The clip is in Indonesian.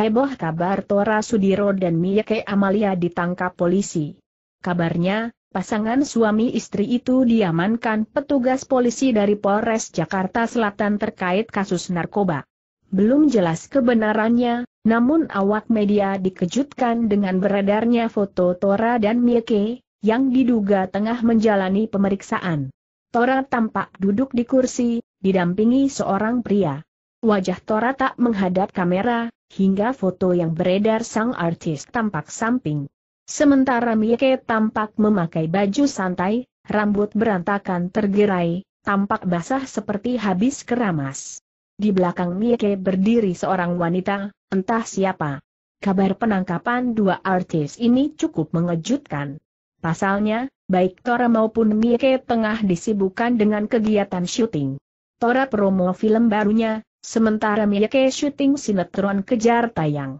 heboh kabar Tora Sudiro dan Miyake Amalia ditangkap polisi. Kabarnya, pasangan suami istri itu diamankan petugas polisi dari Polres Jakarta Selatan terkait kasus narkoba. Belum jelas kebenarannya, namun awak media dikejutkan dengan beredarnya foto Tora dan Miyake, yang diduga tengah menjalani pemeriksaan. Tora tampak duduk di kursi, didampingi seorang pria. Wajah Tora tak menghadap kamera, hingga foto yang beredar sang artis tampak samping. Sementara Mieke tampak memakai baju santai, rambut berantakan tergerai, tampak basah seperti habis keramas. Di belakang Mieke berdiri seorang wanita, entah siapa. Kabar penangkapan dua artis ini cukup mengejutkan. Pasalnya, baik Tora maupun Mieke tengah disibukkan dengan kegiatan syuting. Tora promo film barunya, Sementara Miyake syuting sinetron kejar tayang.